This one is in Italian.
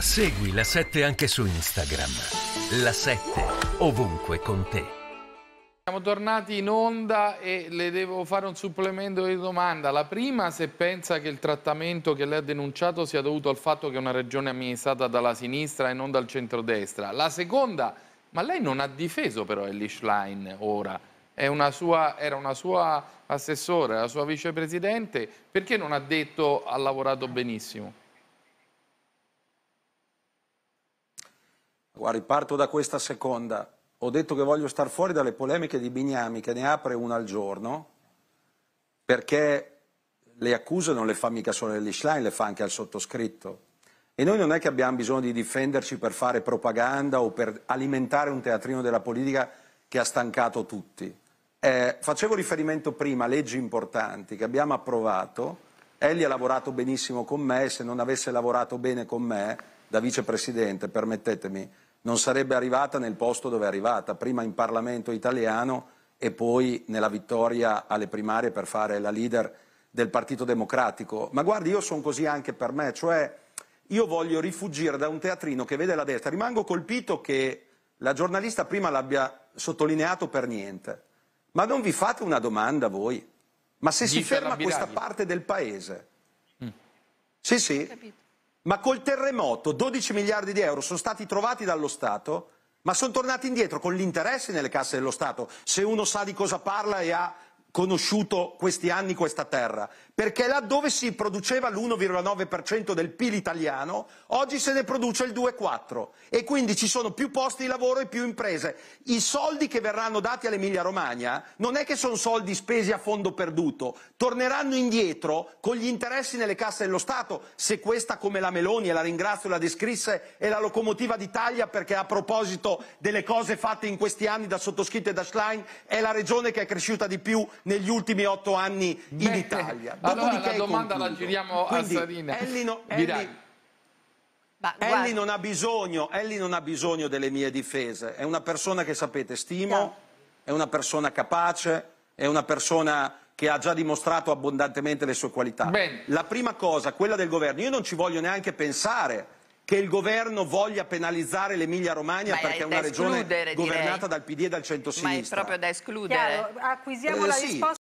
Segui la 7 anche su Instagram. La 7 ovunque con te. Siamo tornati in onda e le devo fare un supplemento di domanda. La prima, se pensa che il trattamento che lei ha denunciato sia dovuto al fatto che è una regione amministrata dalla sinistra e non dal centrodestra. La seconda, ma lei non ha difeso però Elish Line ora, una sua, era una sua assessora, la sua vicepresidente, perché non ha detto ha lavorato benissimo? riparto da questa seconda, ho detto che voglio star fuori dalle polemiche di Bignami che ne apre una al giorno perché le accuse non le fa mica solo Schlein, le fa anche al sottoscritto. E noi non è che abbiamo bisogno di difenderci per fare propaganda o per alimentare un teatrino della politica che ha stancato tutti. Eh, facevo riferimento prima a leggi importanti che abbiamo approvato. Egli ha lavorato benissimo con me, se non avesse lavorato bene con me, da vicepresidente, permettetemi, non sarebbe arrivata nel posto dove è arrivata, prima in Parlamento italiano e poi nella vittoria alle primarie per fare la leader del Partito Democratico. Ma guardi, io sono così anche per me, cioè io voglio rifugire da un teatrino che vede la destra. Rimango colpito che la giornalista prima l'abbia sottolineato per niente. Ma non vi fate una domanda voi? Ma se Dice si ferma questa parte del paese? Mm. Sì, sì. Ma col terremoto 12 miliardi di euro sono stati trovati dallo Stato, ma sono tornati indietro con gli interessi nelle casse dello Stato, se uno sa di cosa parla e ha conosciuto questi anni questa terra, perché laddove si produceva l'1,9% del PIL italiano, oggi se ne produce il 2,4% e quindi ci sono più posti di lavoro e più imprese. I soldi che verranno dati all'Emilia Romagna non è che sono soldi spesi a fondo perduto, torneranno indietro con gli interessi nelle casse dello Stato, se questa come la Meloni, e la ringrazio, la descrisse, è la locomotiva d'Italia perché a proposito delle cose fatte in questi anni da sottoscritte e da Schlein è la regione che è cresciuta di più negli ultimi otto anni in Beh, eh, Italia. Allora Dopodiché la domanda concludo. la giriamo Quindi, a Sarina. Ellie Ellie, Ellie, non bisogno, Ellie, non ha bisogno, delle mie difese, è una persona che sapete stimo, è una persona capace, è una persona che ha già dimostrato abbondantemente le sue qualità. Bene. La prima cosa, quella del governo, io non ci voglio neanche pensare che il governo voglia penalizzare l'Emilia Romagna Ma perché è una regione governata dal PD e dal centro-sinistra. Ma è proprio da escludere. Chiaro, acquisiamo eh, la sì. risposta.